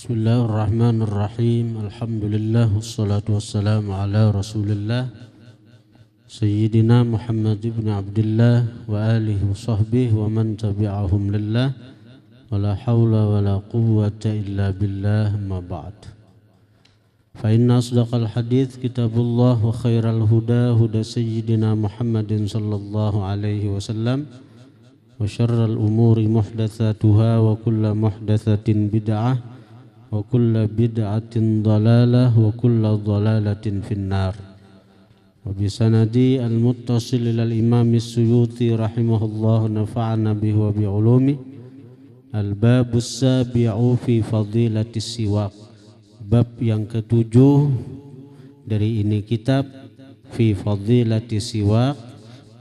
بسم الله الرحمن الرحيم الحمد لله والصلاة والسلام على رسول الله سيدنا محمد بن عبد الله وآله وصحبه ومن تبعهم لله ولا حول ولا قوة إلا بالله ما بعد فإن أصدق الحديث كتاب الله وخير الهدى هدى سيدنا محمد صلى الله عليه وسلم وشر الأمور محدثاتها وكل محدثة بدعة وكل بدعة ضلالة وكل ضلالة في النار وبسندي المتصل إلى الإمام السيوطي رحمه الله نفعنا به وبعلومه الباب السابع في فضيلة السواك باب yang ketujuh dari ini kitab في فضيلة siwak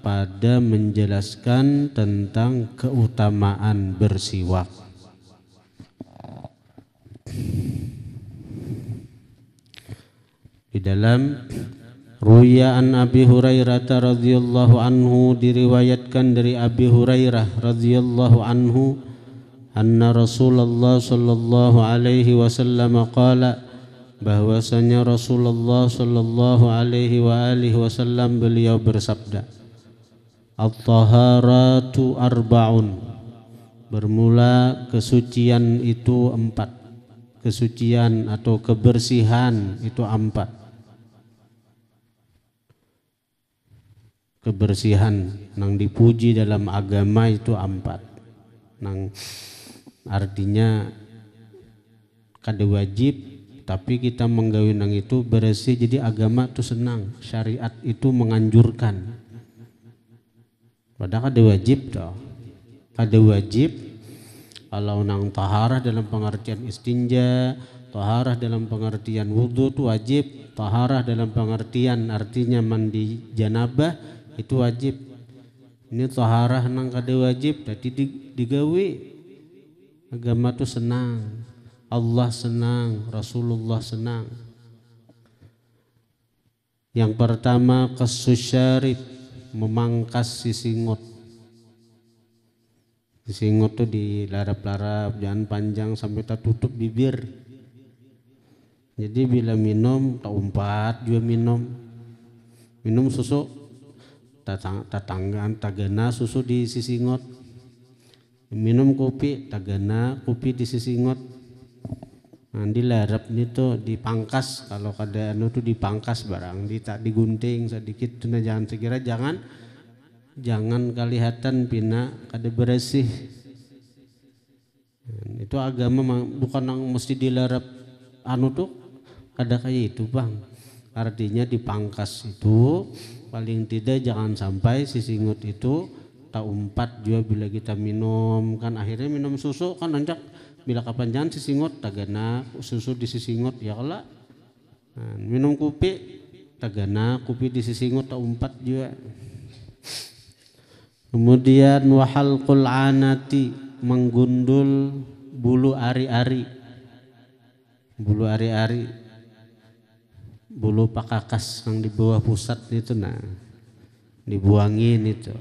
pada menjelaskan tentang keutamaan bersiwak di dalam Ruya an Abi Hurairah radhiyallahu anhu diriwayatkan dari Abi Hurairah radhiyallahu anhu anna Rasulullah sallallahu alaihi wasallam qala bahwasanya Rasulullah sallallahu alaihi wa alihi wasallam beliau bersabda At-taharatu arba'un bermula kesucian itu empat kesucian atau kebersihan itu empat kebersihan nang dipuji dalam agama itu empat nang artinya kada wajib tapi kita menggawin nang itu bersih jadi agama itu senang syariat itu menganjurkan padahal kada wajib toh kada wajib kalau nang taharah dalam pengertian istinja taharah dalam pengertian wudhu itu wajib taharah dalam pengertian artinya mandi janabah itu wajib ini taharah nang kade wajib jadi digawe agama tu senang Allah senang Rasulullah senang yang pertama kesusyarif memangkas sisi ngot disingut tuh dilarap-larap jangan panjang sampai tak tutup bibir jadi bila minum tak umpat juga minum minum susu tatanggaan tagana susu di sisingot minum kopi tagana kopi di sisingot nah larap ini tuh dipangkas kalau keadaan itu dipangkas barang di tak digunting sedikit jangan segera jangan jangan kelihatan pina kada bersih itu agama bukan yang mesti dilarap anu tuh kada kayak itu bang artinya dipangkas itu paling tidak jangan sampai si singut itu tak umpat juga bila kita minum kan akhirnya minum susu kan anjak bila kapan jangan si singut tagana susu di si singut ya Allah. Nah, minum kopi tagana kopi di si singut tak umpat juga Kemudian wahalqul anati menggundul bulu ari-ari. Bulu ari-ari. Bulu pakakas yang di bawah pusat itu nah. Dibuangin itu.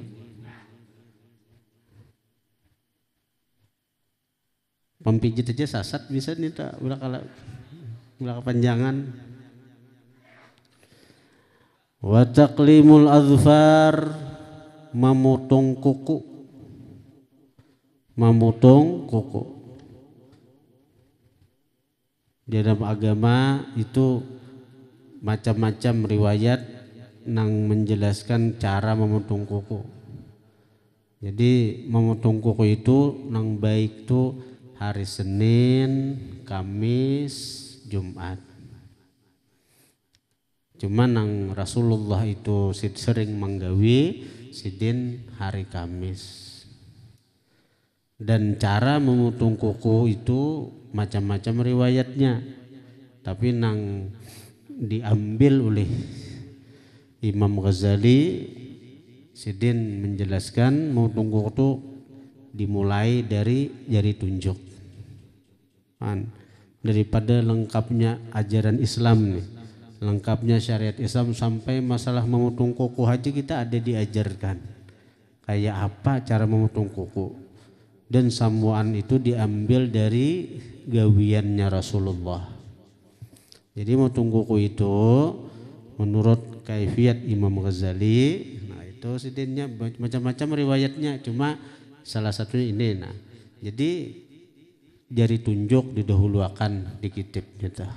Pempijit aja sasat bisa nih tak udah kalau udah kepanjangan. Wataklimul azfar memotong kuku memotong kuku di dalam agama itu macam-macam riwayat yang menjelaskan cara memotong kuku jadi memotong kuku itu yang baik itu hari Senin, Kamis, Jumat cuman nang Rasulullah itu sering menggawi sidin hari Kamis. Dan cara memutung kuku itu macam-macam riwayatnya. Tapi nang diambil oleh Imam Ghazali Sidin menjelaskan memutung kuku itu dimulai dari jari tunjuk. Daripada lengkapnya ajaran Islam nih lengkapnya syariat Islam sampai masalah memotong kuku haji kita ada diajarkan kayak apa cara memotong kuku dan samuan itu diambil dari gawiannya Rasulullah jadi memotong kuku itu menurut kaifiat Imam Ghazali nah itu sidinnya macam-macam riwayatnya cuma salah satunya ini nah jadi jari tunjuk didahuluakan dikitip gitu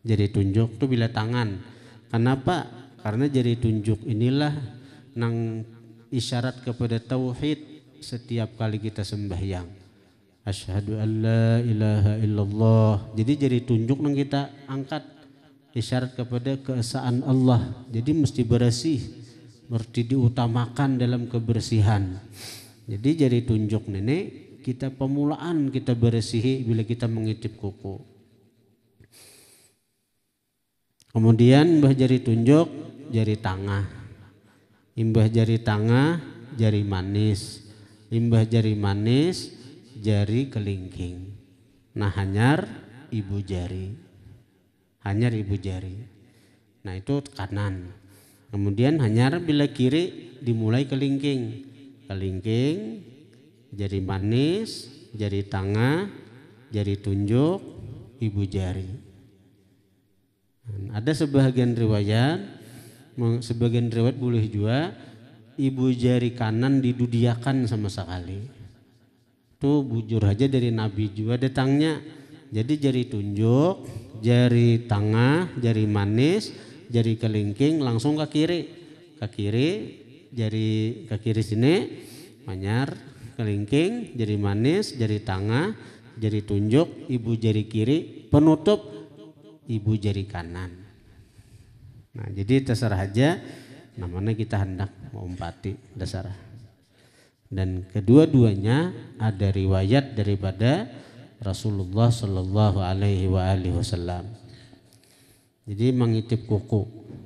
jari tunjuk tuh bila tangan kenapa karena jari tunjuk inilah nang isyarat kepada tauhid setiap kali kita sembahyang asyhadu alla ilaha illallah jadi jari tunjuk nang kita angkat isyarat kepada keesaan Allah jadi mesti bersih mesti diutamakan dalam kebersihan jadi jari tunjuk nenek kita pemulaan kita bersih bila kita mengitip kuku Kemudian mbah jari tunjuk jari tangan. Imbah jari tangan, jari manis. Imbah jari manis jari kelingking. Nah hanyar ibu jari. Hanyar ibu jari. Nah itu kanan. Kemudian hanyar bila kiri dimulai kelingking. Kelingking, jari manis, jari tangan, jari tunjuk, ibu jari. Ada sebagian riwayat, sebagian riwayat boleh juga ibu jari kanan didudiakan sama sekali. Itu bujur aja dari Nabi juga datangnya. Jadi jari tunjuk, jari tengah, jari manis, jari kelingking langsung ke kiri. Ke kiri, jari ke kiri sini, manyar, kelingking, jari manis, jari tengah, jari tunjuk, ibu jari kiri, penutup ibu jari kanan. Nah, jadi terserah aja namanya kita hendak mau mengumpati dasar. Dan kedua-duanya ada riwayat daripada Rasulullah Shallallahu Alaihi Wasallam. Jadi mengitip kuku,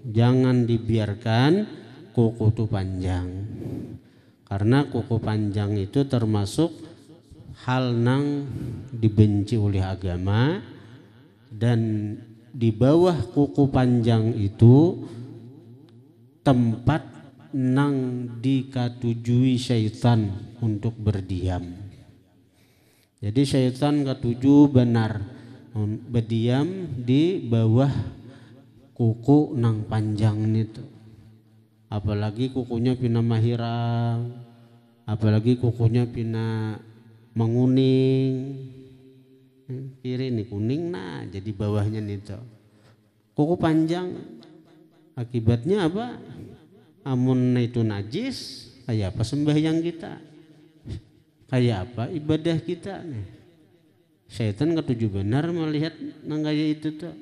jangan dibiarkan kuku itu panjang, karena kuku panjang itu termasuk hal nang dibenci oleh agama dan di bawah kuku panjang itu tempat nang dikatujui syaitan untuk berdiam. Jadi syaitan ketujuh benar hmm, berdiam di bawah kuku nang panjang itu. Apalagi kukunya pina mahirang, apalagi kukunya pina menguning, kiri nih kuning nah jadi bawahnya nih cok kuku panjang akibatnya apa amun itu najis kayak apa sembahyang kita kayak apa ibadah kita nih setan ketujuh benar melihat nangkaya itu tuh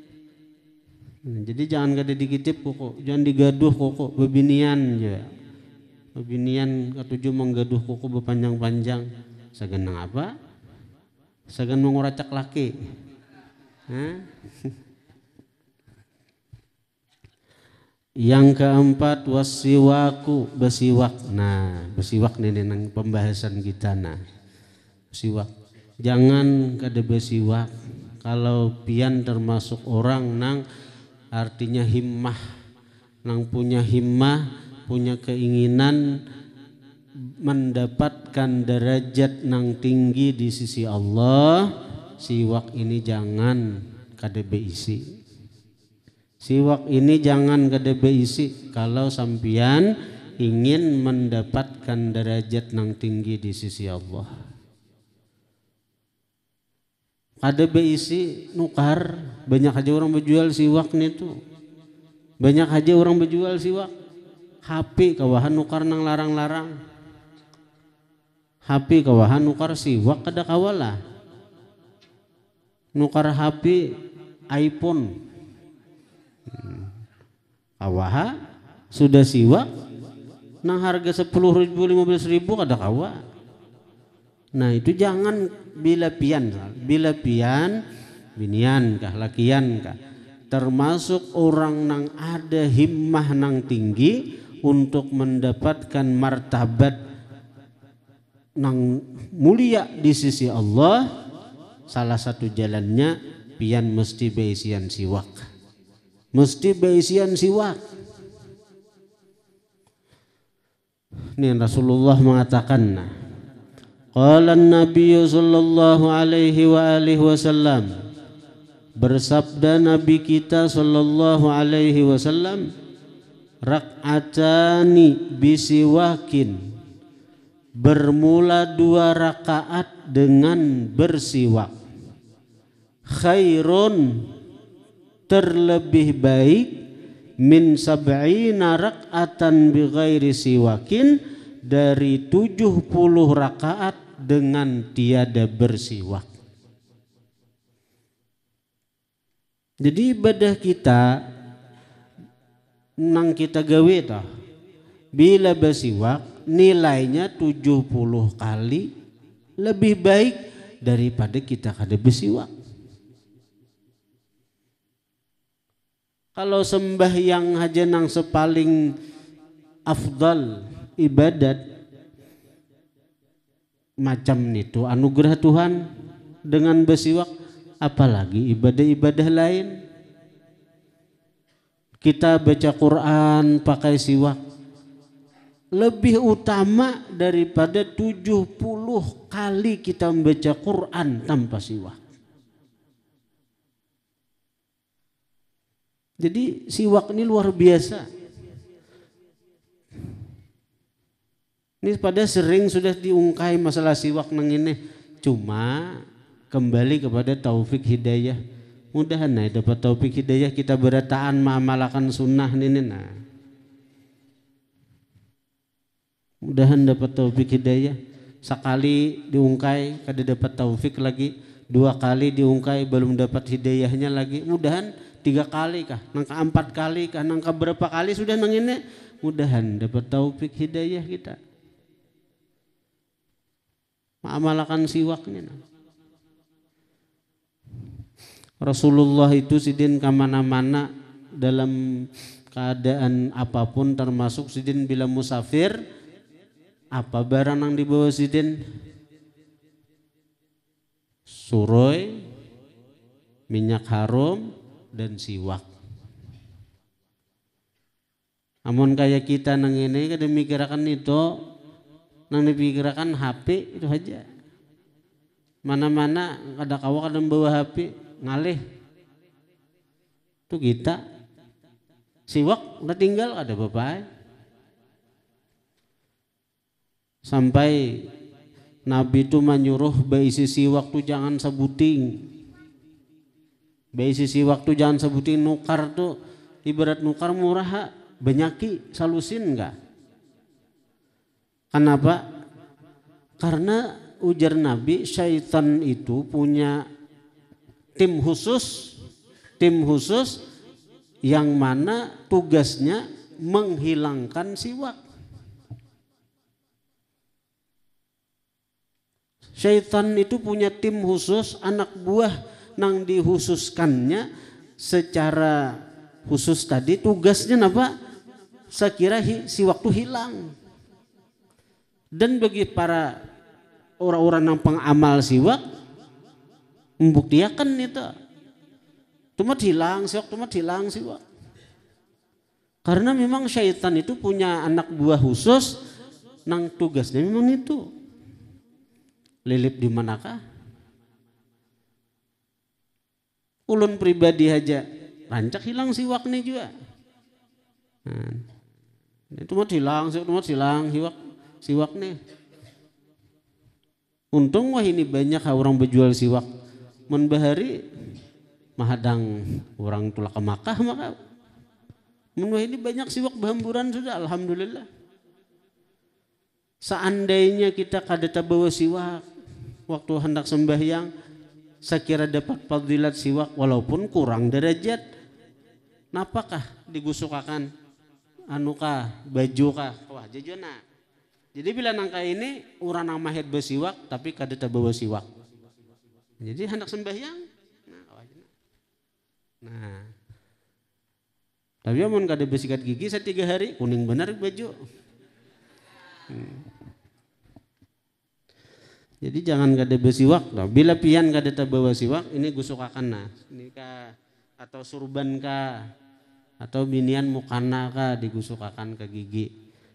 nah, jadi jangan kada dikitip kuku jangan digaduh kuku bebinian ya bebinian ketujuh menggaduh kuku berpanjang panjang segenang apa Sagan menguracak laki. Yang keempat wasiwaku besiwak. Nah, besiwak nih nang pembahasan kita nah. Besiwak. Jangan kada besiwak. Kalau pian termasuk orang nang artinya himmah. Nang punya himmah, punya keinginan mendapat mendapatkan derajat nang tinggi di sisi Allah siwak ini jangan KDB isi siwak ini jangan KDB isi kalau sampian ingin mendapatkan derajat nang tinggi di sisi Allah kadebe isi nukar banyak aja orang berjual siwak nih tuh banyak aja orang berjual siwak HP kawahan nukar nang larang-larang hapi kawahan nukar si wakada kawala nukar hapi iPhone hmm. kawaha sudah siwak nah harga sepuluh ribu lima belas ribu kada kawa nah itu jangan bila pian bila pian binian kah lakian kah termasuk orang nang ada himmah nang tinggi untuk mendapatkan martabat nang mulia di sisi Allah salah satu jalannya pian mesti beisian siwak mesti beisian siwak ini Rasulullah mengatakan Qala Nabi sallallahu alaihi wa alihi wasallam bersabda Nabi kita sallallahu alaihi wasallam rak'atani bisiwakin bermula dua rakaat dengan bersiwak khairun terlebih baik min sab'ina rak'atan bighairi siwakin dari 70 rakaat dengan tiada bersiwak. Jadi ibadah kita nang kita gawe toh bila bersiwak nilainya 70 kali lebih baik daripada kita kada bersiwak. Kalau sembah yang haja nang sepaling afdal ibadat macam itu anugerah Tuhan dengan bersiwak apalagi ibadah-ibadah lain kita baca Quran pakai siwak lebih utama daripada 70 kali kita membaca Quran tanpa siwak. Jadi siwak ini luar biasa. Ini pada sering sudah diungkai masalah siwak neng ini. Cuma kembali kepada taufik hidayah. mudah Mudahan nah dapat taufik hidayah kita berataan mamalakan sunnah ini nah. mudahan dapat taufik hidayah sekali diungkai kada dapat taufik lagi dua kali diungkai belum dapat hidayahnya lagi mudahan tiga kali kah nangka empat kali kah nangka berapa kali sudah nang ini mudahan dapat taufik hidayah kita Ma'amalakan siwaknya nah. Rasulullah itu sidin kemana-mana dalam keadaan apapun termasuk sidin bila musafir apa barang yang dibawa Sidin? Suroi, minyak harum, dan siwak. Amun kayak kita nang ini kada mikirakan itu, nang dipikirakan HP itu aja. Mana-mana kada kawa kada bawa HP ngalih. Itu kita. Siwak udah tinggal kada bapak. Sampai Nabi itu menyuruh sisi waktu jangan sebuting. sisi waktu jangan sebuting nukar tuh ibarat nukar murah banyaki Benyaki salusin enggak? Kenapa? Karena ujar Nabi syaitan itu punya tim khusus tim khusus yang mana tugasnya menghilangkan siwak Syaitan itu punya tim khusus, anak buah nang dihususkannya secara khusus tadi tugasnya apa? Saya kira si waktu hilang. Dan bagi para orang-orang yang pengamal siwak membuktikan itu. Cuma hilang siwak, cuma hilang siwak. Karena memang syaitan itu punya anak buah khusus nang tugasnya memang itu Lilip di manakah? Ulun pribadi aja rancak hilang siwak nih juga. Hmm. Nah, itu mau hilang, itu mau hilang siwak nih. Untung wah ini banyak orang berjual siwak. Menbahari mahadang orang tulak ke Makkah maka Menua ini banyak siwak berhamburan sudah alhamdulillah. Seandainya kita kada tabawa siwak, waktu hendak sembahyang saya kira dapat fadilat siwak walaupun kurang derajat napakah digusukakan anu baju kah? wah jajuna jadi bila nangka ini urang mahir besiwak tapi kada tabawa siwak jadi hendak sembahyang nah, nah tapi amun kada besikat gigi setiga hari kuning benar baju hmm jadi jangan gak besiwak no. bila pian ada tabawa siwak ini gusukakan nah ini ka atau surban ka atau binian mukana ka digusukakan ke gigi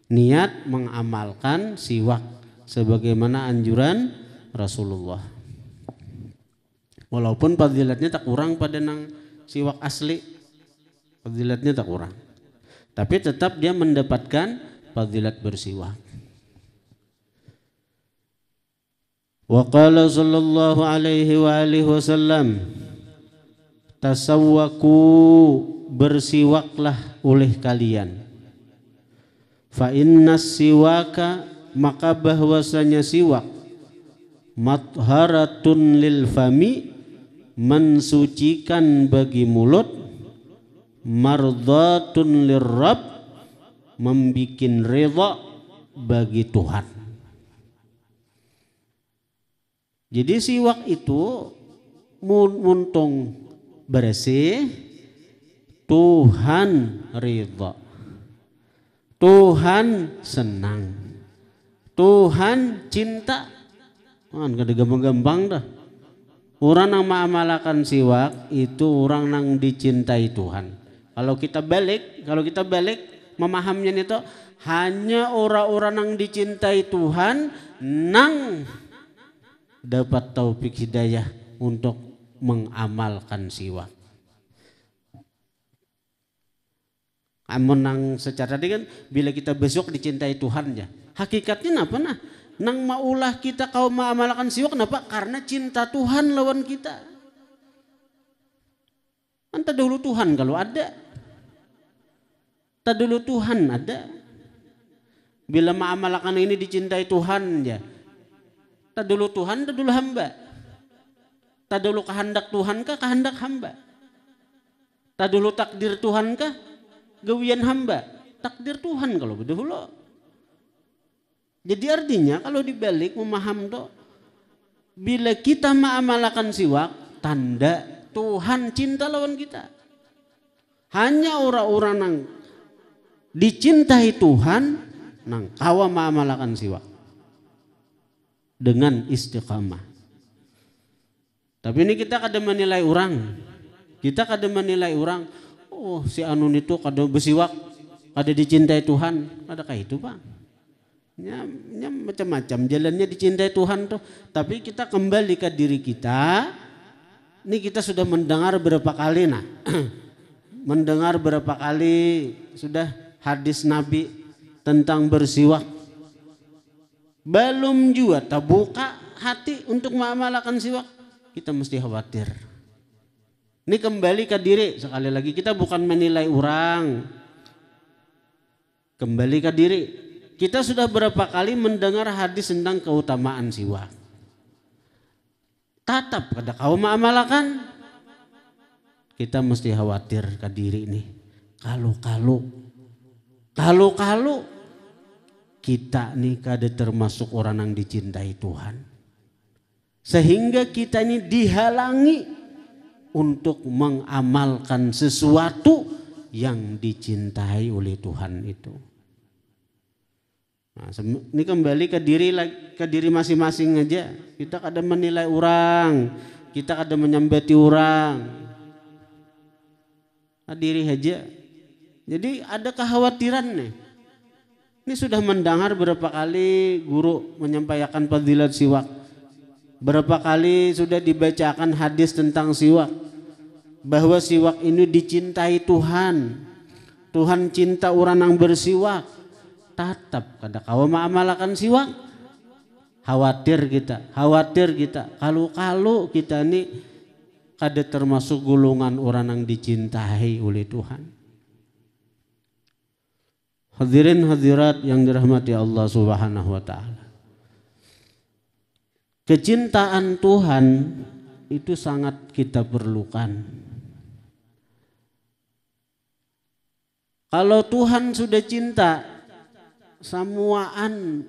niat mengamalkan siwak sebagaimana anjuran Rasulullah walaupun padilatnya tak kurang pada nang siwak asli padilatnya tak kurang tapi tetap dia mendapatkan padilat bersiwak وقال صلى الله عليه وآله وسلم tasawwaku bersiwaklah oleh kalian fa inna siwaka maka bahwasanya siwak matharatun lil fami mensucikan bagi mulut mardatun lirrab membikin rida bagi Tuhan Jadi siwak itu muntung bersih Tuhan ridho Tuhan senang Tuhan cinta kan kada gampang-gampang dah orang yang mengamalkan siwak itu orang yang dicintai Tuhan kalau kita balik kalau kita balik memahaminya itu hanya orang-orang yang dicintai Tuhan nang dapat taufik hidayah untuk mengamalkan siwa. Amun ah, secara tadi kan bila kita besok dicintai Tuhan ya. Hakikatnya apa nah? Nang maulah kita kau mengamalkan siwa kenapa? Karena cinta Tuhan lawan kita. Entah dulu Tuhan kalau ada. Entah dulu Tuhan ada. Bila mengamalkan ini dicintai Tuhan ya Tak dulu Tuhan, tak dulu hamba. Tak dulu kehendak Tuhan kah, kehendak hamba. Tak dulu takdir Tuhan kah, gawian hamba. Takdir Tuhan kalau lo. Jadi artinya kalau dibalik memaham tuh bila kita mengamalkan siwak tanda Tuhan cinta lawan kita. Hanya orang-orang yang dicintai Tuhan nang kawa siwak dengan istiqamah. Tapi ini kita kadang menilai orang. Kita kadang menilai orang, oh si Anun itu kadang bersiwak, kado dicintai Tuhan, ada kayak itu Pak. Ya, ya macam-macam jalannya dicintai Tuhan tuh. Tapi kita kembali ke diri kita. Ini kita sudah mendengar berapa kali nah. mendengar berapa kali sudah hadis Nabi tentang bersiwak belum juga terbuka hati untuk mengamalkan siwak, kita mesti khawatir. Ini kembali ke diri sekali lagi kita bukan menilai orang. Kembali ke diri. Kita sudah berapa kali mendengar hadis tentang keutamaan siwak. Tatap pada kaum mengamalkan kita mesti khawatir ke diri ini. Kalau kalau kalau kalau kita ini kada termasuk orang yang dicintai Tuhan. Sehingga kita ini dihalangi untuk mengamalkan sesuatu yang dicintai oleh Tuhan itu. Nah, ini kembali ke diri ke diri masing-masing aja. Kita kada menilai orang, kita kada menyambati orang. Nah, diri aja. Jadi ada kekhawatiran nih ini sudah mendengar berapa kali guru menyampaikan fadilat siwak. Berapa kali sudah dibacakan hadis tentang siwak. Bahwa siwak ini dicintai Tuhan. Tuhan cinta orang yang bersiwak. Tatap kada kau mengamalkan siwak. Khawatir kita, khawatir kita. Kalau-kalau kita ini kada termasuk gulungan orang yang dicintai oleh Tuhan. Hadirin hadirat yang dirahmati Allah Subhanahu wa taala. Kecintaan Tuhan itu sangat kita perlukan. Kalau Tuhan sudah cinta, semuaan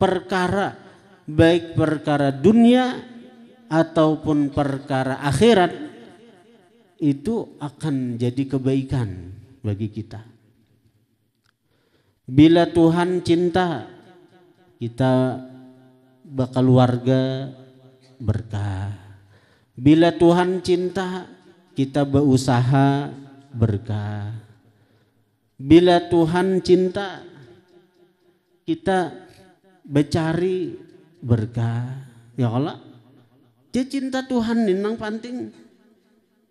perkara baik perkara dunia ataupun perkara akhirat itu akan jadi kebaikan bagi kita. Bila Tuhan cinta, kita bakal warga berkah. Bila Tuhan cinta, kita berusaha berkah. Bila Tuhan cinta, kita mencari berkah. Ya Allah, dia cinta Tuhan nang penting.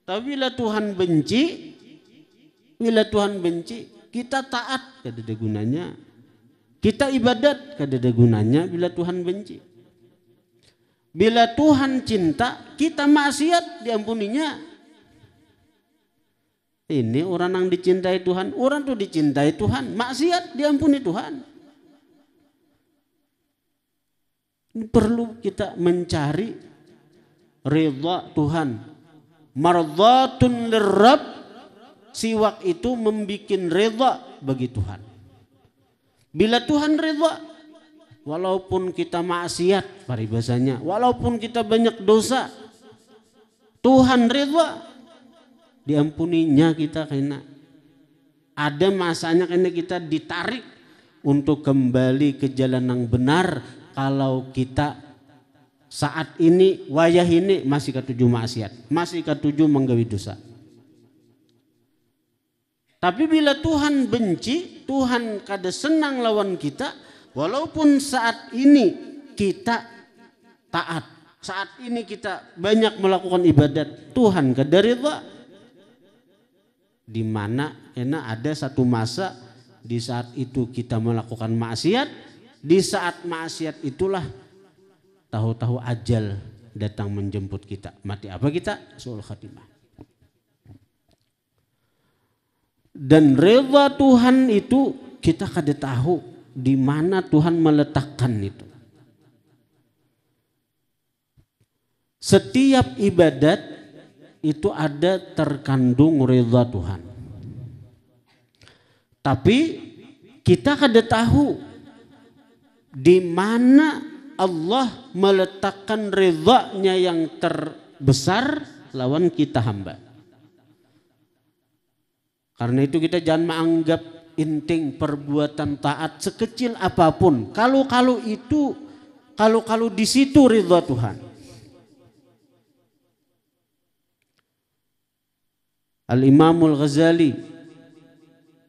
Tapi bila Tuhan benci, bila Tuhan benci, kita taat kada ada gunanya. Kita ibadat kada ada gunanya bila Tuhan benci. Bila Tuhan cinta, kita maksiat diampuninya. Ini orang yang dicintai Tuhan, orang tuh dicintai Tuhan, maksiat diampuni Tuhan. Ini perlu kita mencari ridha Tuhan. Mardhatun lirrab siwak itu membuat reda bagi Tuhan. Bila Tuhan reda, walaupun kita maksiat paribasanya, walaupun kita banyak dosa, Tuhan reda diampuninya kita kena. Ada masanya kena kita ditarik untuk kembali ke jalan yang benar kalau kita saat ini wayah ini masih ketujuh maksiat, masih ketujuh menggawi dosa. Tapi bila Tuhan benci, Tuhan kada senang lawan kita, walaupun saat ini kita taat, saat ini kita banyak melakukan ibadat, Tuhan kada ridha. Di mana enak ada satu masa di saat itu kita melakukan maksiat, di saat maksiat itulah tahu-tahu ajal datang menjemput kita. Mati apa kita? Suul khatimah. Dan reza Tuhan itu kita kada tahu di mana Tuhan meletakkan itu. Setiap ibadat itu ada terkandung reza Tuhan. Tapi kita kada tahu di mana Allah meletakkan ridhanya yang terbesar lawan kita hamba. Karena itu kita jangan menganggap inting perbuatan taat sekecil apapun. Kalau-kalau itu, kalau-kalau di situ ridho Tuhan. Al-Imamul Ghazali,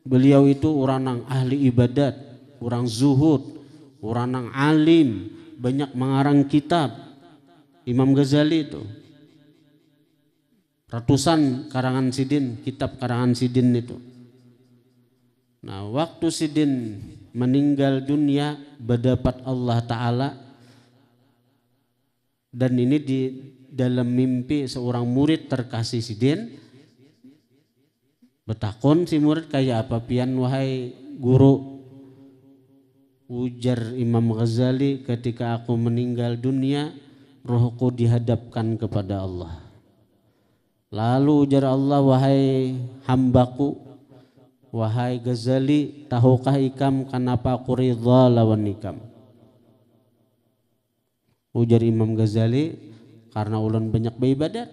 beliau itu orang yang ahli ibadat, orang zuhud, orang yang alim, banyak mengarang kitab. Imam Ghazali itu ratusan karangan Sidin, kitab karangan Sidin itu. Nah, waktu Sidin meninggal dunia berdapat Allah Ta'ala dan ini di dalam mimpi seorang murid terkasih Sidin betakon si murid kayak apa pian wahai guru ujar Imam Ghazali ketika aku meninggal dunia rohku dihadapkan kepada Allah Lalu ujar Allah wahai hambaku Wahai Ghazali tahukah ikam kenapa aku ridha lawan nikam Ujar Imam Ghazali karena ulun banyak beribadat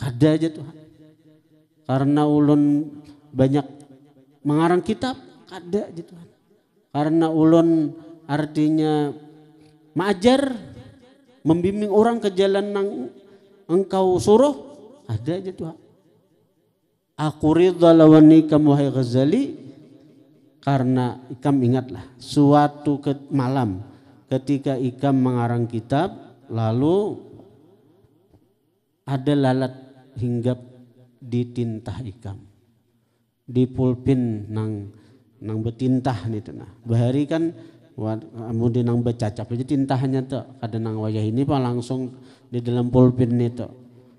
kada aja Tuhan karena ulun banyak mengarang kitab kada aja Tuhan karena ulun artinya majar membimbing orang ke jalan yang engkau suruh ada aja Tuhan. Aku ridha lawani kamu hai Ghazali karena ikam ingatlah suatu ke malam ketika ikam mengarang kitab lalu ada lalat hinggap di tinta ikam di pulpin nang nang betintah nih nah bahari kan kemudian nang becacap aja tintahnya tuh kadang nang wajah ini pak langsung di dalam pulpin nih tuh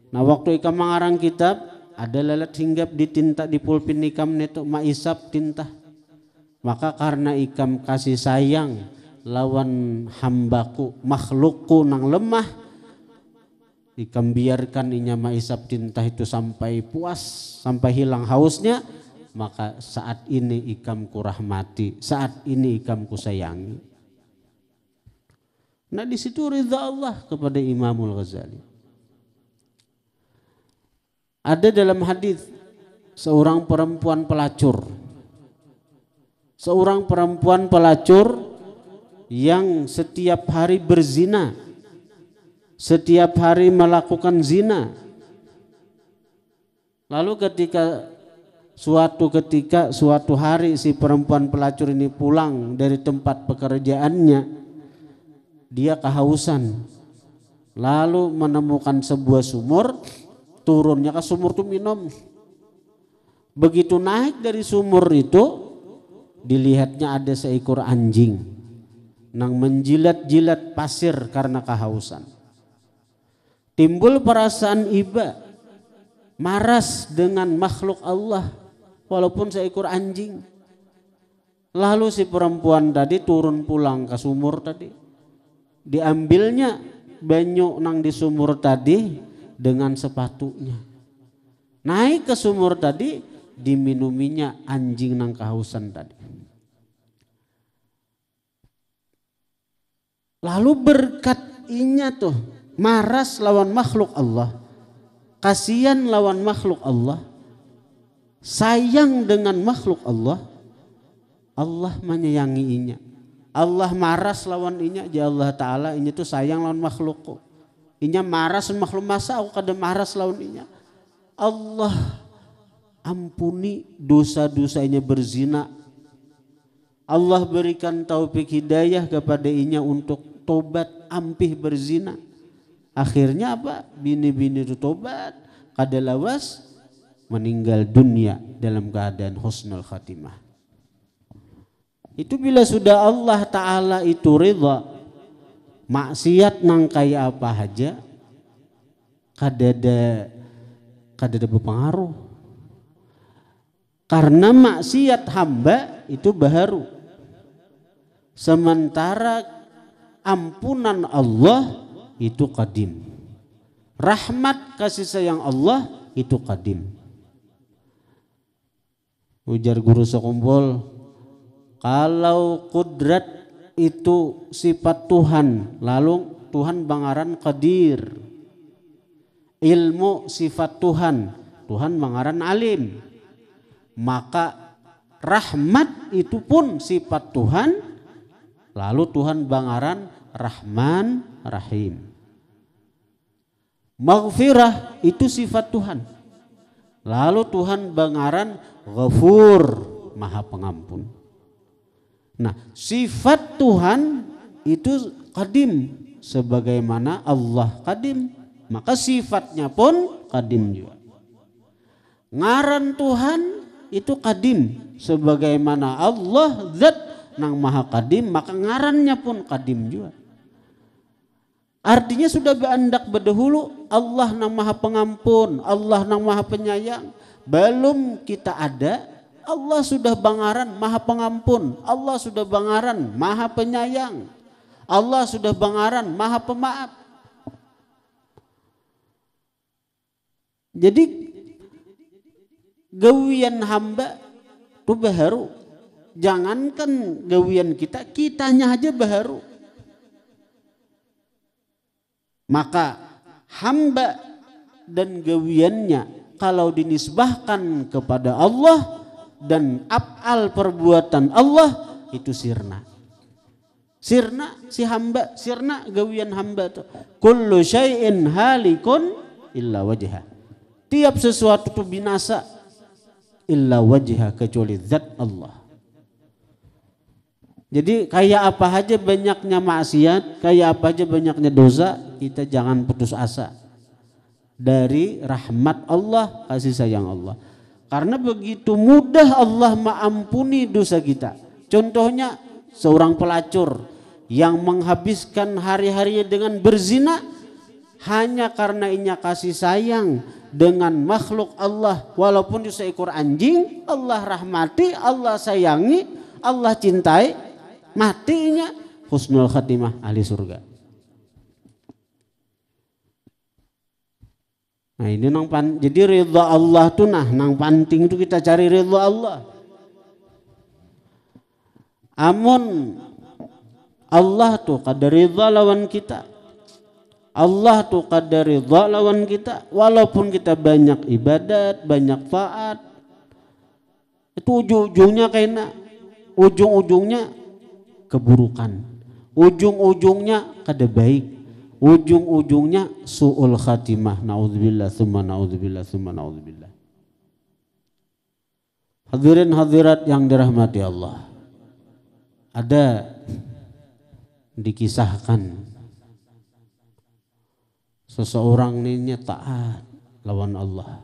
Nah waktu ika mengarang kitab ada lalat hinggap di tinta di pulpin ikam netok isap tinta. Maka karena ikam kasih sayang lawan hambaku makhlukku nang lemah ikam biarkan inya ma isap tinta itu sampai puas sampai hilang hausnya maka saat ini ikam kurahmati saat ini ikam kusayangi nah di situ ridha Allah kepada Imamul Ghazali ada dalam hadis seorang perempuan pelacur. Seorang perempuan pelacur yang setiap hari berzina, setiap hari melakukan zina. Lalu ketika suatu ketika suatu hari si perempuan pelacur ini pulang dari tempat pekerjaannya, dia kehausan. Lalu menemukan sebuah sumur turunnya ke sumur itu minum begitu naik dari sumur itu dilihatnya ada seekor anjing nang menjilat-jilat pasir karena kehausan timbul perasaan iba maras dengan makhluk Allah walaupun seekor anjing lalu si perempuan tadi turun pulang ke sumur tadi diambilnya banyu nang di sumur tadi dengan sepatunya. Naik ke sumur tadi, diminuminya anjing nang kehausan tadi. Lalu berkat inya tuh maras lawan makhluk Allah, kasihan lawan makhluk Allah, sayang dengan makhluk Allah, Allah menyayangi inya. Allah maras lawan inya, ya Allah Ta'ala inya tuh sayang lawan makhluk Inya maras makhluk masa aku kada maras lawan inya. Allah ampuni dosa-dosanya berzina. Allah berikan taufik hidayah kepada inya untuk tobat ampih berzina. Akhirnya apa? Bini-bini itu tobat, kada lawas meninggal dunia dalam keadaan husnul khatimah. Itu bila sudah Allah Ta'ala itu ridha maksiat nang kaya apa aja kadada kadada berpengaruh karena maksiat hamba itu baru, sementara ampunan Allah itu kadim rahmat kasih sayang Allah itu kadim ujar guru sekumpul kalau kudrat itu sifat Tuhan lalu Tuhan bangaran qadir ilmu sifat Tuhan Tuhan bangaran alim maka rahmat itu pun sifat Tuhan lalu Tuhan bangaran rahman rahim maghfirah itu sifat Tuhan lalu Tuhan bangaran ghafur maha pengampun Nah, sifat Tuhan itu kadim sebagaimana Allah kadim. Maka sifatnya pun kadim juga. Ngaran Tuhan itu kadim sebagaimana Allah zat nang maha kadim maka ngarannya pun kadim juga. Artinya sudah beandak berdahulu Allah nang maha pengampun, Allah nang maha penyayang. Belum kita ada Allah sudah bangaran maha pengampun, Allah sudah bangaran maha penyayang, Allah sudah bangaran maha pemaaf. Jadi gawian hamba itu baru. Jangankan gawian kita, kitanya aja baru. Maka hamba dan gawiannya kalau dinisbahkan kepada Allah dan af'al perbuatan Allah itu sirna. Sirna si hamba, sirna gawian hamba itu. Kullu syai'in halikun illa wajha. Tiap sesuatu itu binasa illa wajha kecuali zat Allah. Jadi kayak apa aja banyaknya maksiat, kayak apa aja banyaknya dosa, kita jangan putus asa dari rahmat Allah, kasih sayang Allah. Karena begitu mudah Allah mengampuni dosa kita. Contohnya seorang pelacur yang menghabiskan hari-harinya dengan berzina hanya karena inya kasih sayang dengan makhluk Allah walaupun itu seekor anjing Allah rahmati Allah sayangi Allah cintai matinya husnul khatimah ahli surga Nah ini nang pan, jadi ridho Allah tuh nah nang panting itu kita cari ridho Allah. Amun Allah tuh kada ridho lawan kita. Allah tuh kada ridho lawan kita. Walaupun kita banyak ibadat, banyak faat. Itu ujung-ujungnya kena. Ujung-ujungnya keburukan. Ujung-ujungnya kada baik ujung-ujungnya suul khatimah naudzubillah summa naudzubillah summa naudzubillah Hadirin hadirat yang dirahmati Allah ada dikisahkan seseorang ini taat lawan Allah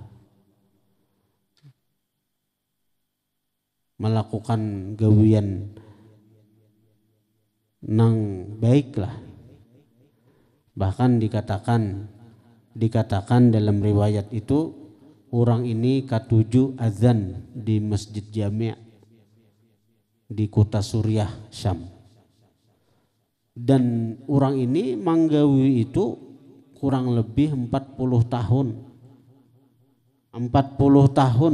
melakukan gawian nang baiklah bahkan dikatakan dikatakan dalam riwayat itu orang ini katuju azan di masjid jami' di kota Suriah Syam dan orang ini manggawi itu kurang lebih 40 tahun 40 tahun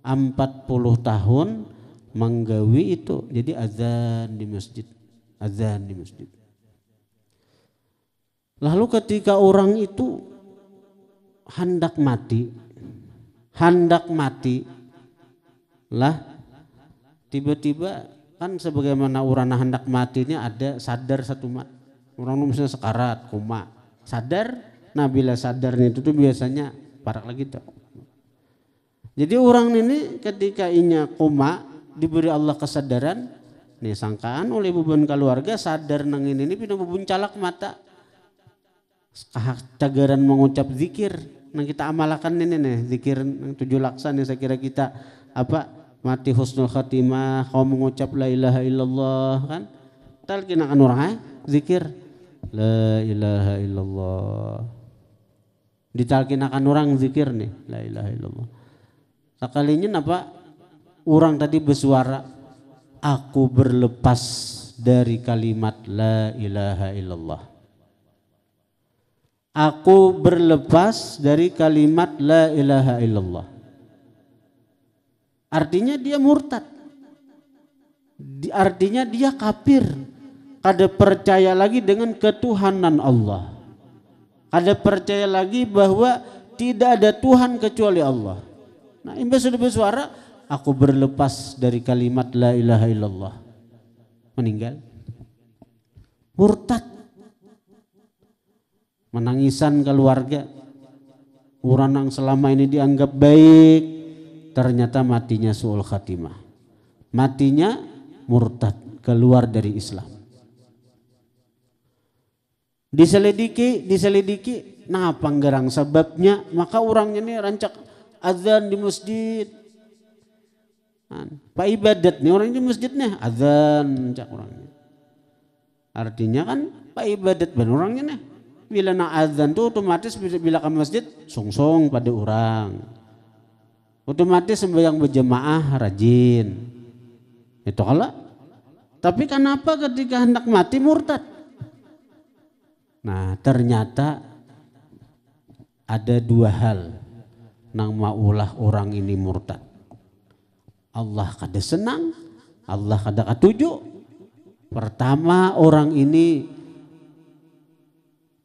40 tahun manggawi itu jadi azan di masjid azan di masjid Lalu ketika orang itu hendak mati, hendak mati, lah tiba-tiba kan sebagaimana urana hendak matinya ada sadar satu mat. Orang misalnya sekarat, koma, sadar. Nah bila sadarnya itu tuh biasanya parah lagi tuh. Jadi orang ini ketika inya koma diberi Allah kesadaran, nih sangkaan oleh beban keluarga sadar nang ini ini pindah bubun calak mata cageran mengucap zikir yang nah, kita amalkan ini nih zikir yang tujuh laksan yang saya kira kita apa mati husnul khatimah kau mengucap la ilaha illallah kan talqin akan orang eh? zikir la ilaha illallah ditalkinakan akan orang zikir nih la ilaha illallah sekalinya apa orang tadi bersuara aku berlepas dari kalimat la ilaha illallah aku berlepas dari kalimat la ilaha illallah. Artinya dia murtad. Artinya dia kafir. Kada percaya lagi dengan ketuhanan Allah. Kada percaya lagi bahwa tidak ada Tuhan kecuali Allah. Nah, imbas sudah bersuara, aku berlepas dari kalimat la ilaha illallah. Meninggal. Murtad menangisan keluarga orang yang selama ini dianggap baik ternyata matinya suul khatimah matinya murtad keluar dari Islam diselidiki diselidiki nah panggerang sebabnya maka orangnya ini rancak azan di masjid kan? Pak ibadat nih orang di masjid nih azan rancak orangnya artinya kan Pak ibadat ben orangnya nih bila nak azan tu otomatis bila ke masjid songsong pada orang. Otomatis sembahyang berjemaah rajin. Itu Allah. Tapi kenapa ketika hendak mati murtad? Nah, ternyata ada dua hal nang maulah orang ini murtad. Allah kada senang, Allah kada katuju. Pertama orang ini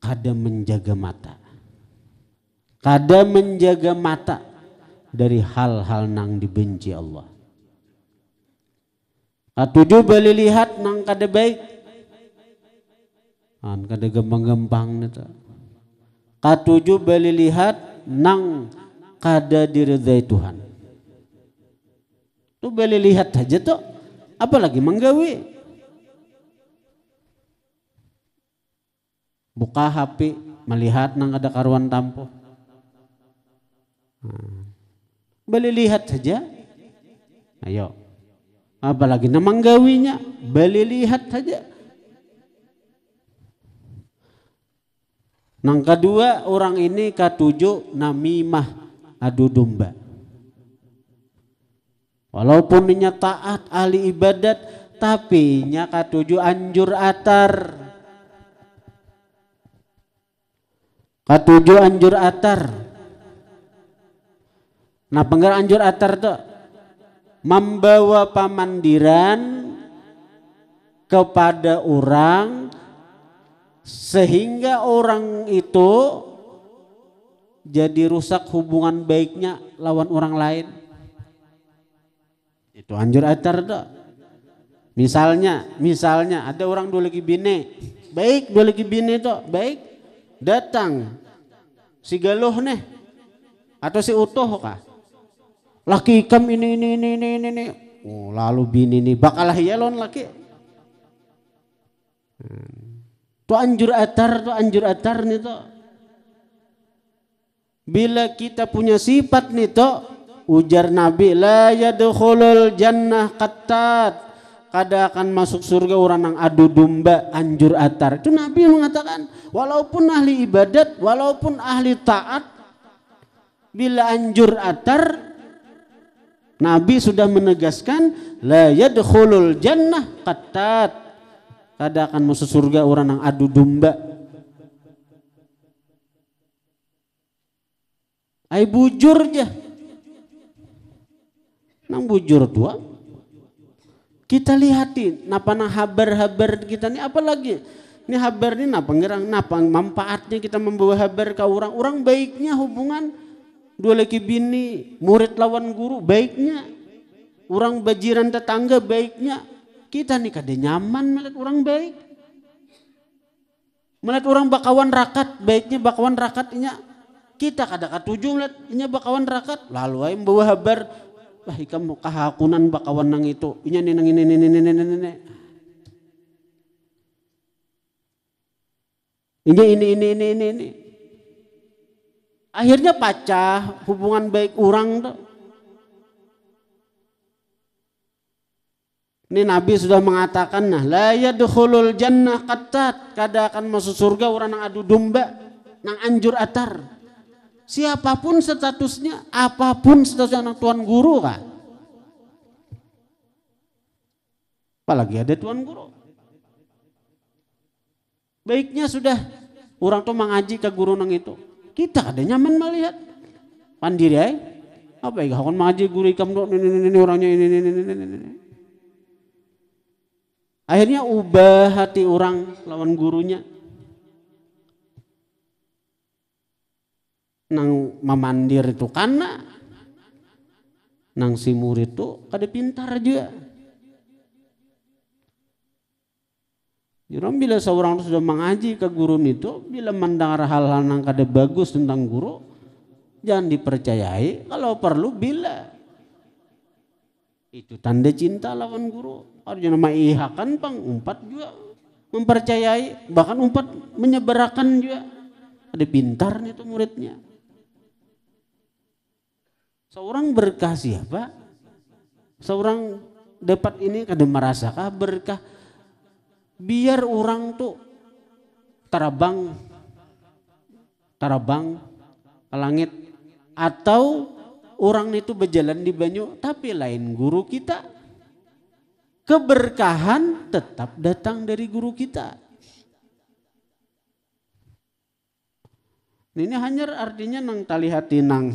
Kada menjaga mata kada menjaga mata dari hal-hal nang dibenci Allah Katuju beli lihat nang kada baik an kada gampang gampang itu. katuju beli lihat nang kada diridai Tuhan tu beli lihat aja tuh apalagi menggawe buka HP melihat nang ada karuan tampo hmm. beli lihat saja ayo apalagi namang gawinya beli lihat saja nang kedua orang ini katuju namimah adu domba walaupun nya taat ahli ibadat tapi nya katuju anjur atar Katujuh anjur atar. Nah penggal anjur atar tuh membawa pamandiran kepada orang sehingga orang itu jadi rusak hubungan baiknya lawan orang lain. Itu anjur atar tuh. Misalnya, misalnya ada orang dua lagi bini, baik dua lagi bini tuh, baik datang si galuh nih atau si utuh kah laki ikam ini ini ini ini ini, ini. Oh, lalu bini ini bakalah iya lon laki hmm. tu anjur atar tu anjur atar nih tuh bila kita punya sifat nih tuh ujar Nabi la yadkhulul jannah qattat kada akan masuk surga orang yang adu domba anjur atar itu Nabi mengatakan walaupun ahli ibadat, walaupun ahli taat, bila anjur atar, Nabi sudah menegaskan, la yadkhulul jannah qatat. Kada akan masuk surga orang yang adu domba. Ai bujur je. Nang bujur tua. Kita lihatin, napa nang habar-habar kita ini apalagi ini habar ini napa ngerang, napa manfaatnya kita membawa habar ke orang. Orang baiknya hubungan dua laki bini, murid lawan guru baiknya. Orang bajiran tetangga baiknya. Kita nih kada nyaman melihat orang baik. Melihat orang bakawan rakat, baiknya bakawan rakatnya kita kada katuju melihat inya bakawan rakat lalu ayam membawa habar wah ikam kahakunan bakawan nang itu inya nih nang ini ini ini ini ini Ini, ini, ini, ini, ini, ini. Akhirnya pacah hubungan baik orang Ini Nabi sudah mengatakan nah layak yadkhulul jannah qattat, kada akan masuk surga orang yang adu domba, nang anjur atar. Siapapun statusnya, apapun statusnya anak tuan guru kah? Apalagi ada tuan guru. Baiknya sudah orang tuh mengaji ke guru nang itu. Kita ada nyaman melihat. Pandiri ya Apa ya? Kawan mengaji guru ikam ini, ini, ini, orangnya ini, ini, ini, ini, ini. Akhirnya ubah hati orang lawan gurunya. Nang memandir itu karena nang si murid itu kada pintar juga. Jirom ya bila seorang sudah mengaji ke guru itu, bila mendengar hal-hal yang kada bagus tentang guru, jangan dipercayai. Kalau perlu bila itu tanda cinta lawan guru. Harusnya iha kan pang umpat juga mempercayai bahkan umpat menyeberakan juga ada pintar nih tuh muridnya. Seorang berkah siapa? Seorang dapat ini kada merasakah berkah biar orang tuh terbang terbang ke langit atau orang itu berjalan di banyu tapi lain guru kita keberkahan tetap datang dari guru kita ini hanya artinya nang tali hati nang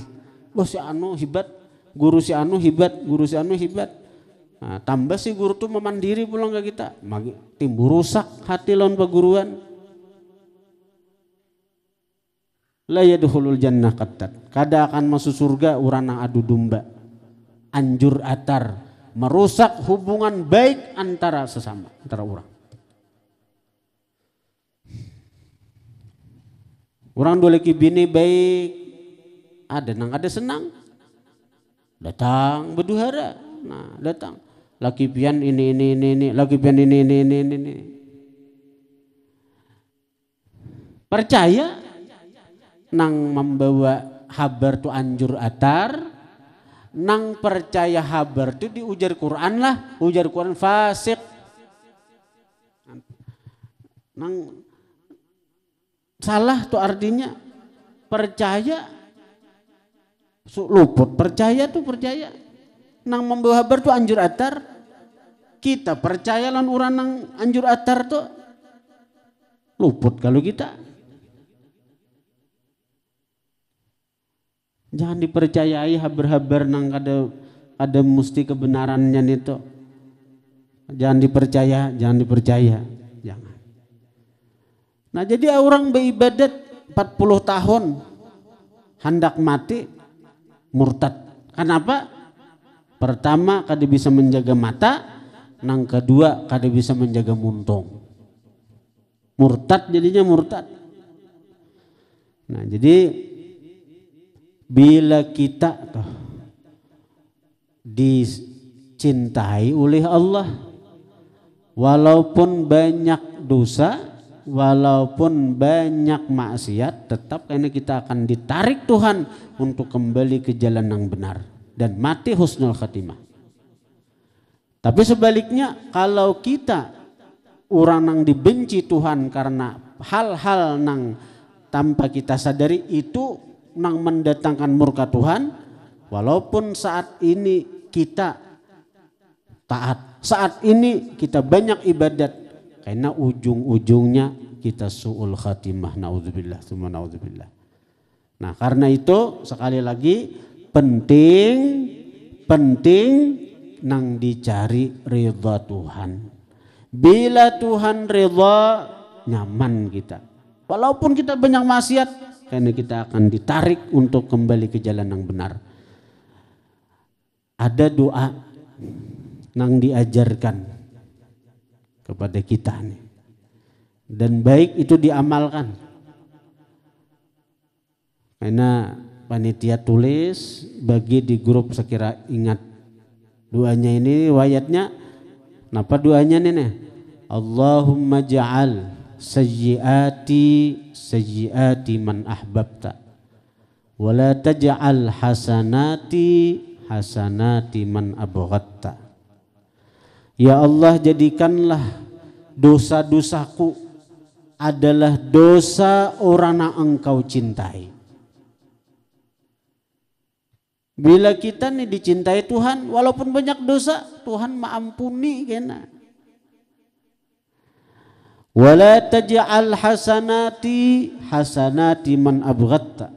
bos si anu hibat guru si anu hibat guru si anu hibat Nah, tambah si guru tuh memandiri pulang ke kita, timbul rusak hati lawan perguruan. La yadkhulul jannah ketat Kada akan masuk surga urana adu domba. Anjur atar, merusak hubungan baik antara sesama, antara orang. Orang dua lagi bini baik, ada nang ada senang. Datang berduhara, nah datang lagi bian ini ini ini, ini. lagi bian ini ini ini ini. Percaya nang membawa habar tu anjur atar nang percaya habar tu di ujar Quran lah ujar Quran fasik nang salah tu artinya percaya luput percaya tu percaya nang membawa bertu anjur atar kita percaya lan orang nang anjur atar tu luput kalau kita jangan dipercayai habar-habar nang ada ada mesti kebenarannya itu jangan dipercaya jangan dipercaya jangan nah jadi orang beribadat 40 tahun hendak mati murtad kenapa Pertama kada bisa menjaga mata, nang kedua kada bisa menjaga muntung. Murtad jadinya murtad. Nah, jadi bila kita tuh, dicintai oleh Allah walaupun banyak dosa walaupun banyak maksiat tetap karena kita akan ditarik Tuhan untuk kembali ke jalan yang benar dan mati husnul khatimah. Tapi sebaliknya kalau kita orang yang dibenci Tuhan karena hal-hal nang tanpa kita sadari itu nang mendatangkan murka Tuhan walaupun saat ini kita taat saat ini kita banyak ibadat karena ujung-ujungnya kita suul khatimah naudzubillah naudzubillah nah karena itu sekali lagi penting penting nang dicari ridha Tuhan bila Tuhan ridha nyaman kita walaupun kita banyak maksiat karena kita akan ditarik untuk kembali ke jalan yang benar ada doa nang diajarkan kepada kita nih dan baik itu diamalkan karena panitia tulis bagi di grup sekira ingat doanya ini wayatnya kenapa doanya nenek? Allahumma ja'al sayyiati sayyiati man ahbabta wala taj'al hasanati hasanati man abghatta Ya Allah jadikanlah dosa-dosaku adalah dosa orang yang engkau cintai Bila kita nih dicintai Tuhan, walaupun banyak dosa, Tuhan maampuni kena. Wala taj'al hasanati hasanati man abghatta.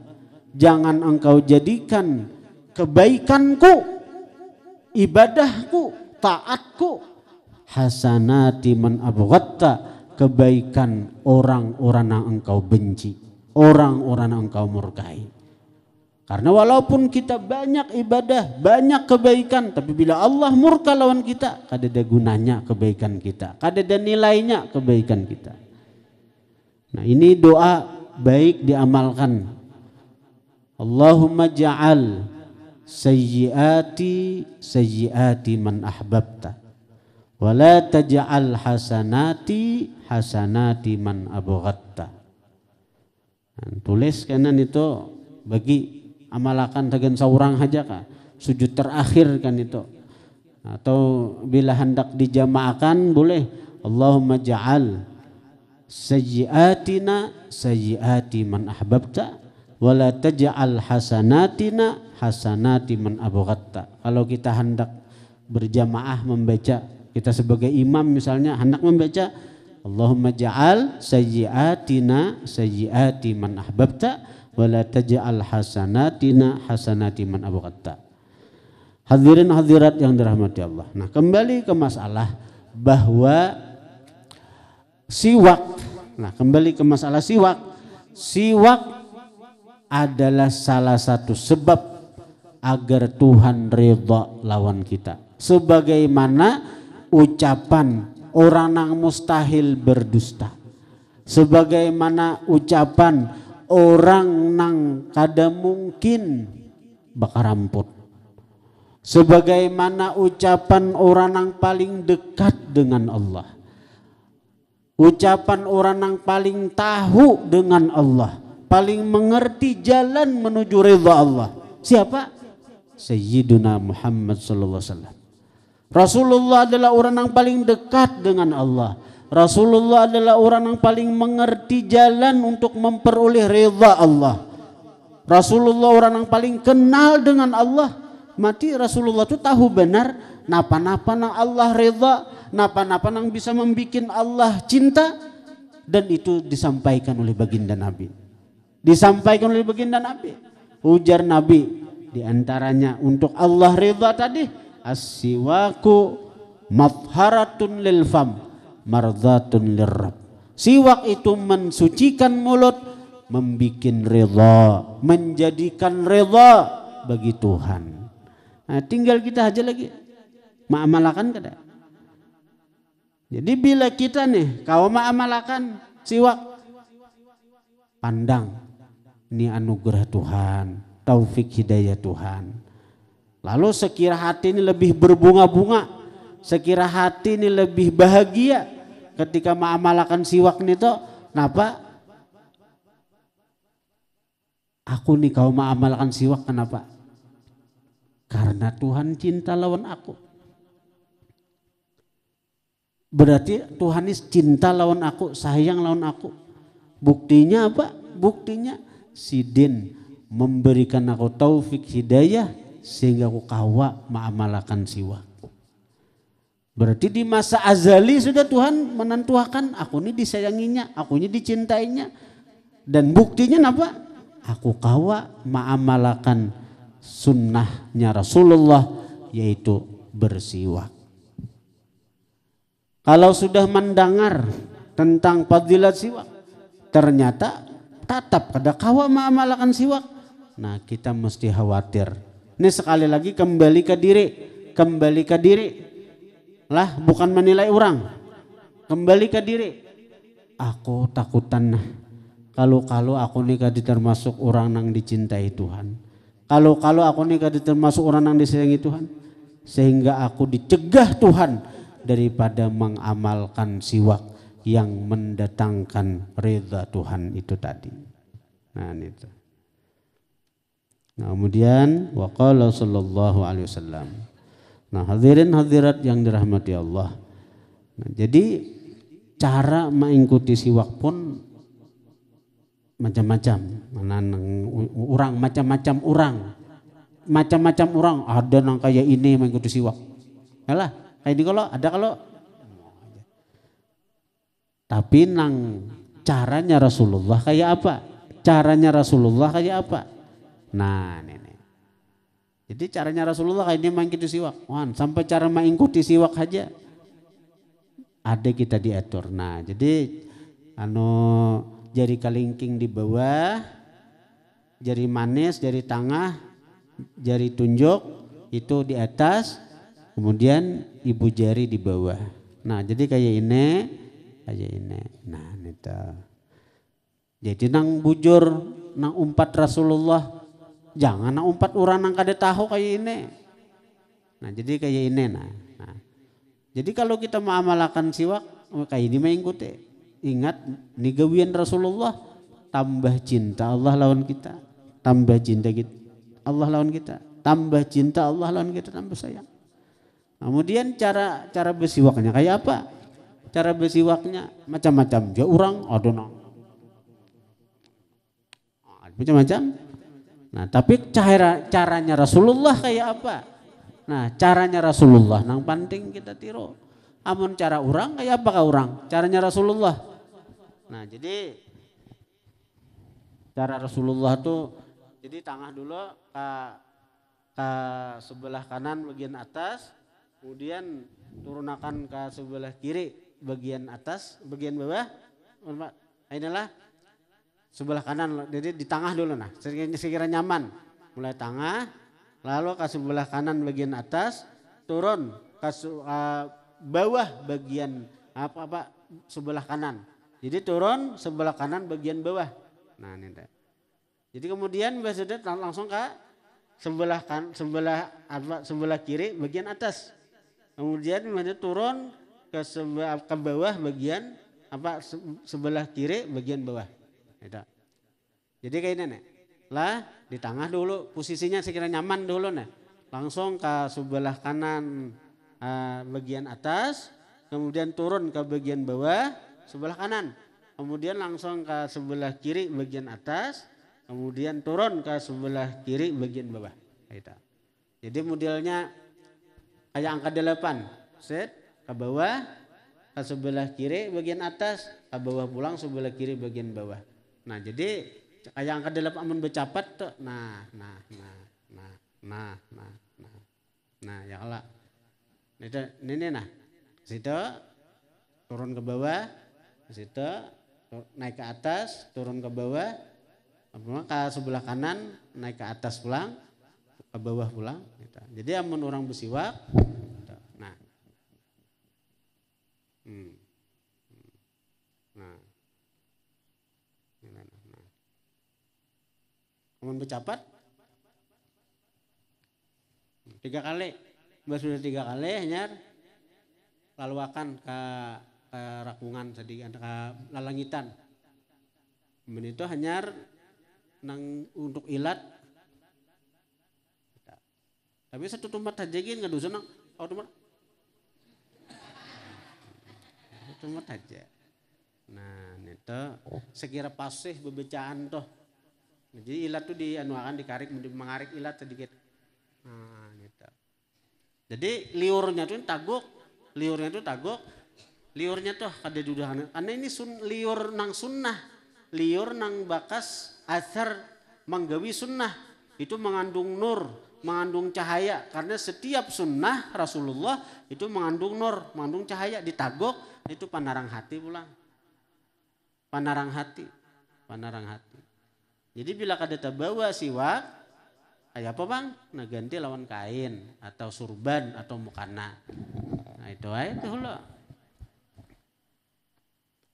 Jangan engkau jadikan kebaikanku, ibadahku, taatku hasanati man abghatta kebaikan orang-orang yang engkau benci, orang-orang yang engkau murkai. Karena walaupun kita banyak ibadah, banyak kebaikan, tapi bila Allah murka lawan kita, kada ada gunanya kebaikan kita, kada ada nilainya kebaikan kita. Nah, ini doa baik diamalkan. Allahumma ja'al sayyiati sayyiati man ahbabta wa la taj'al hasanati hasanati man abghatta. Nah, tulis kanan itu bagi amalakan tegen saurang saja kah? sujud terakhir kan itu atau bila hendak dijamaakan boleh Allahumma ja'al sayyiatina sayyiati man ahbabta wala taj'al hasanatina hasanati man abghatta kalau kita hendak berjamaah membaca kita sebagai imam misalnya hendak membaca Allahumma ja'al sayyiatina sayyiati man ahbabta wala taj'al hasanatina hasanati man abghatta. Hadirin hadirat yang dirahmati Allah. Nah, kembali ke masalah bahwa siwak. Nah, kembali ke masalah siwak. Siwak adalah salah satu sebab agar Tuhan ridha lawan kita. Sebagaimana ucapan orang yang mustahil berdusta. Sebagaimana ucapan orang nang kada mungkin rambut sebagaimana ucapan orang nang paling dekat dengan Allah ucapan orang nang paling tahu dengan Allah paling mengerti jalan menuju ridha Allah siapa Sayyiduna Muhammad sallallahu alaihi wasallam Rasulullah adalah orang yang paling dekat dengan Allah Rasulullah adalah orang yang paling mengerti jalan untuk memperoleh reda Allah. Rasulullah orang yang paling kenal dengan Allah. Mati Rasulullah itu tahu benar napa-napa nang Allah reza, napa-napa nang bisa membuat Allah cinta dan itu disampaikan oleh baginda Nabi. Disampaikan oleh baginda Nabi. Ujar Nabi di antaranya untuk Allah reda tadi as-siwaku mafharatun mardhatun lirrab. Siwak itu mensucikan mulut, membikin rela, menjadikan rela bagi Tuhan. Nah, tinggal kita aja lagi ma'amalakan kada. Jadi bila kita nih kau ma'amalakan siwak pandang ini anugerah Tuhan, taufik hidayah Tuhan. Lalu sekira hati ini lebih berbunga-bunga sekira hati ini lebih bahagia ketika mengamalkan siwak nito kenapa aku nih kau mengamalkan siwak kenapa karena Tuhan cinta lawan aku berarti Tuhan ini cinta lawan aku sayang lawan aku buktinya apa buktinya sidin memberikan aku taufik hidayah sehingga aku kawa mengamalkan siwak Berarti di masa azali sudah Tuhan menentukan aku ini disayanginya, aku ini dicintainya. Dan buktinya apa? Aku kawa ma'amalakan sunnahnya Rasulullah yaitu bersiwak. Kalau sudah mendengar tentang fadilat siwak, ternyata tatap kada kawa ma'amalakan siwak. Nah kita mesti khawatir. Ini sekali lagi kembali ke diri, kembali ke diri lah bukan menilai orang. Kembali ke diri. Aku takutan nah. Kalau-kalau aku nikah termasuk orang yang dicintai Tuhan. Kalau-kalau aku nikah termasuk orang yang disayangi Tuhan. Sehingga aku dicegah Tuhan daripada mengamalkan siwak yang mendatangkan reda Tuhan itu tadi. Nah itu. Nah, kemudian waqala sallallahu alaihi wasallam Nah hadirin hadirat yang dirahmati Allah. Nah, jadi cara mengikuti siwak pun macam-macam. Orang macam-macam orang. Macam-macam orang. Ada yang kayak ini mengikuti siwak. Yalah, kayak ini kalau ada kalau tapi nang caranya Rasulullah kayak apa? Caranya Rasulullah kayak apa? Nah, ini jadi caranya Rasulullah kayak dia mangkit siwak. Wan, sampai cara main di siwak aja. Ada kita diatur. Nah, jadi anu jari kelingking di bawah, jari manis, jari tengah, jari tunjuk itu di atas, kemudian ibu jari di bawah. Nah, jadi kayak ini, kayak ini. Nah, tuh. Jadi nang bujur, nang umpat Rasulullah jangan umpat orang kade kada tahu kayak ini. Nah jadi kayak ini nah. nah. Jadi kalau kita mau mengamalkan siwak oh, kayak ini mengikuti. Ingat eh. nigawian Rasulullah tambah cinta Allah lawan kita. Tambah cinta kita. Allah lawan kita. Tambah cinta Allah lawan kita tambah sayang. Kemudian cara cara bersiwaknya kayak apa? Cara bersiwaknya macam-macam. Ya orang ada nah. ah, Macam-macam Nah, tapi cara caranya Rasulullah kayak apa? Nah, caranya Rasulullah nang penting kita tiru. Amun cara orang kayak apa kah orang? Caranya Rasulullah. Nah, jadi cara Rasulullah tuh jadi tangah dulu ke, ke sebelah kanan bagian atas, kemudian turunakan ke sebelah kiri bagian atas, bagian bawah. Inilah sebelah kanan jadi di tengah dulu nah sekiranya, sekiranya nyaman mulai tengah lalu ke sebelah kanan bagian atas turun ke uh, bawah bagian apa apa sebelah kanan jadi turun sebelah kanan bagian bawah nah ini dah. jadi kemudian sudah langsung ke sebelah kan sebelah apa sebelah kiri bagian atas kemudian turun ke sebelah ke bawah bagian apa sebelah kiri bagian bawah tidak. Jadi kayak ini nih. Lah di tengah dulu posisinya sekira nyaman dulu nih. Langsung ke sebelah kanan uh, bagian atas, kemudian turun ke bagian bawah sebelah kanan. Kemudian langsung ke sebelah kiri bagian atas, kemudian turun ke sebelah kiri bagian bawah. Itu. Jadi modelnya kayak angka delapan, set ke bawah, ke sebelah kiri bagian atas, ke bawah pulang sebelah kiri bagian bawah. Nah jadi angka delapan amun becapat tuh. Nah, nah, nah, nah, nah, nah, nah. Nah ya Allah. Nah, itu ini nah. Situ turun ke bawah, situ naik ke atas, turun ke bawah, ke sebelah kanan, naik ke atas pulang, ke bawah pulang. Gitu. Jadi amun orang bersiwak, Mohon bercapat tiga kali sudah tiga kali nyar akan ke, ke rakungan tadi ke lalangitan men itu hanyar nang untuk ilat tapi satu tempat aja gini nggak dosa nang oh tempat satu tempat aja nah itu sekira pasih bebecaan tuh Nah, jadi ilat tuh dianuakan dikarik mengarik ilat sedikit. Nah, gitu. Jadi liurnya tuh taguk, liurnya tuh taguk, liurnya tuh ada dudahan. Karena ini sun, liur nang sunnah, liur nang bakas asar menggawi sunnah itu mengandung nur, mengandung cahaya. Karena setiap sunnah Rasulullah itu mengandung nur, mengandung cahaya. Ditaguk itu panarang hati pulang. Panarang hati, panarang hati. Jadi bila kada tabawa siwak, ayah apa bang? Nah ganti lawan kain atau surban atau mukana. Nah itu aja itu lo.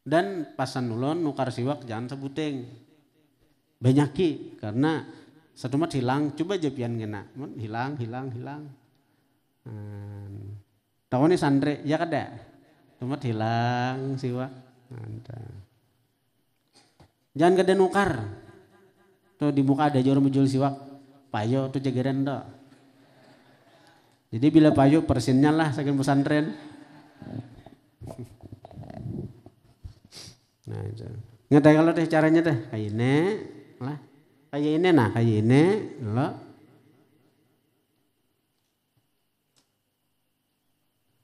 Dan pasan ulun nukar siwak jangan sebuting. Banyaki karena satu mat hilang coba aja pian ngena, Hilang, hilang, hilang. Hmm. Nah, Tahu nih sandre ya kada. Cuma hilang siwak. Nah, jangan kada nukar tuh muka ada jorong menjual siwak payo tuh jageran tuh jadi bila payo persinnya lah saking pesantren nah itu nggak tahu ya kalau teh caranya teh kayak ini lah kayak ini nah kayak ini lo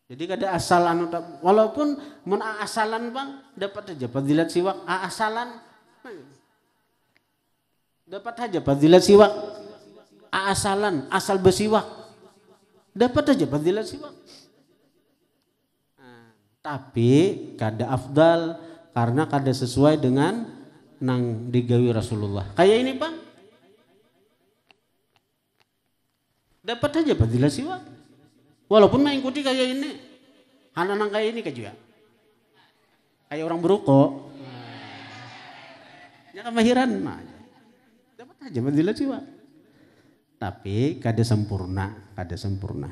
jadi kada asalan walaupun mun asalan bang dapat aja dilihat siwak asalan Dapat aja fadilah siwak. Asalan, asal bersiwak. Dapat aja fadilah siwak. Nah, tapi kada afdal karena kada sesuai dengan nang digawi Rasulullah. Kayak ini pak? dapat aja fadilah siwak. Walaupun mengikuti kayak ini, Hana nang kayak ini kayak juga. Kayak orang beruko. Nah, ya kemahiran mah aja manzilah jiwa. Tapi kada sempurna, kada sempurna.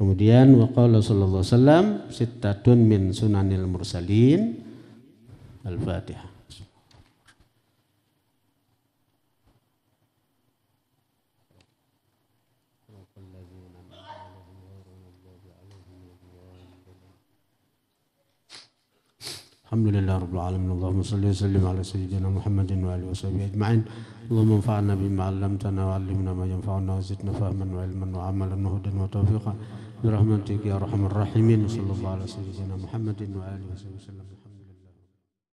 Kemudian waqala sallallahu alaihi wasallam sittatun min sunanil mursalin. Al-Fatihah. الحمد لله رب العالمين اللهم صل وسلم على سيدنا محمد وعلى وصحبه أجمعين اللهم انفعنا بما علمتنا وعلمنا ما ينفعنا وزدنا فهما وعلما وعملا وهدى وتوفيقا برحمتك يا أرحم الراحمين صلى الله على سيدنا محمد اله وصحبه وسلم